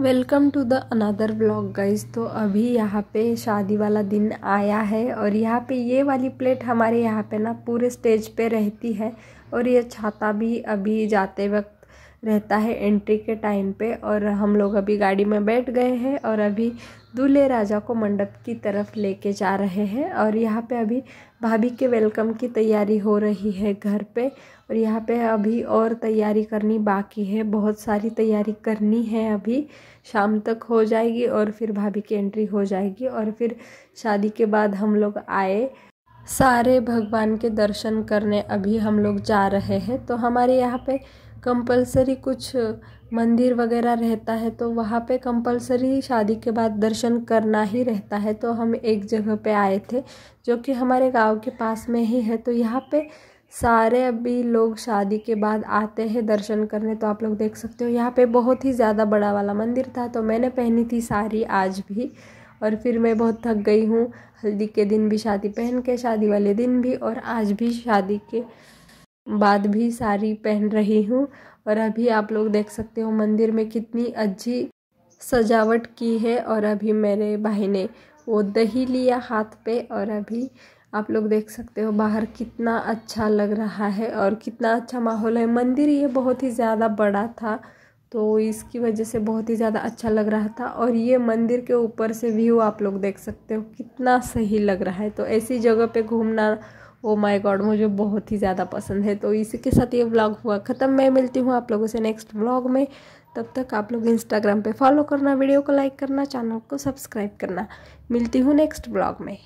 welcome to the another blog guys तो अभी यहाँ पे शादी वाला दिन आया है और यहाँ पे ये वाली प्लेट हमारे यहाँ पे ना पूरे स्टेज पे रहती है और ये छाता भी अभी जाते वक्त रहता है एंट्री के टाइम पे और हम लोग अभी गाड़ी में बैठ गए हैं और अभी दूल्हे राजा को मंडप की तरफ लेके जा रहे हैं और यहाँ पे अभी भाभी के वेलकम की तैयारी हो रही है घर पे और यहाँ पे अभी और तैयारी करनी बाकी है बहुत सारी तैयारी करनी है अभी शाम तक हो जाएगी और फिर भाभी की एंट्री हो जाएगी और फिर शादी के बाद हम लोग आए सारे भगवान के दर्शन करने अभी हम लोग जा रहे हैं तो हमारे यहाँ पे कंपलसरी कुछ मंदिर वगैरह रहता है तो वहाँ पे कंपलसरी शादी के बाद दर्शन करना ही रहता है तो हम एक जगह पे आए थे जो कि हमारे गांव के पास में ही है तो यहाँ पे सारे अभी लोग शादी के बाद आते हैं दर्शन करने तो आप लोग देख सकते हो यहाँ पे बहुत ही ज़्यादा बड़ा वाला मंदिर था तो मैंने पहनी थी साड़ी आज भी और फिर मैं बहुत थक गई हूँ हल्दी के दिन भी शादी पहन के शादी वाले दिन भी और आज भी शादी के बाद भी साड़ी पहन रही हूँ और अभी आप लोग देख सकते हो मंदिर में कितनी अच्छी सजावट की है और अभी मेरे भाई ने वो दही लिया हाथ पे और अभी आप लोग देख सकते हो बाहर कितना अच्छा लग रहा है और कितना अच्छा माहौल है मंदिर ये बहुत ही ज़्यादा बड़ा था तो इसकी वजह से बहुत ही ज़्यादा अच्छा लग रहा था और ये मंदिर के ऊपर से व्यू आप लोग देख सकते हो कितना सही लग रहा है तो ऐसी जगह पे घूमना ओ माय गॉड मुझे बहुत ही ज़्यादा पसंद है तो इसी के साथ ये व्लॉग हुआ ख़त्म मैं मिलती हूँ आप लोगों से नेक्स्ट व्लॉग में तब तक आप लोग इंस्टाग्राम पे फॉलो करना वीडियो को लाइक करना चैनल को सब्सक्राइब करना मिलती हूँ नेक्स्ट ब्लॉग में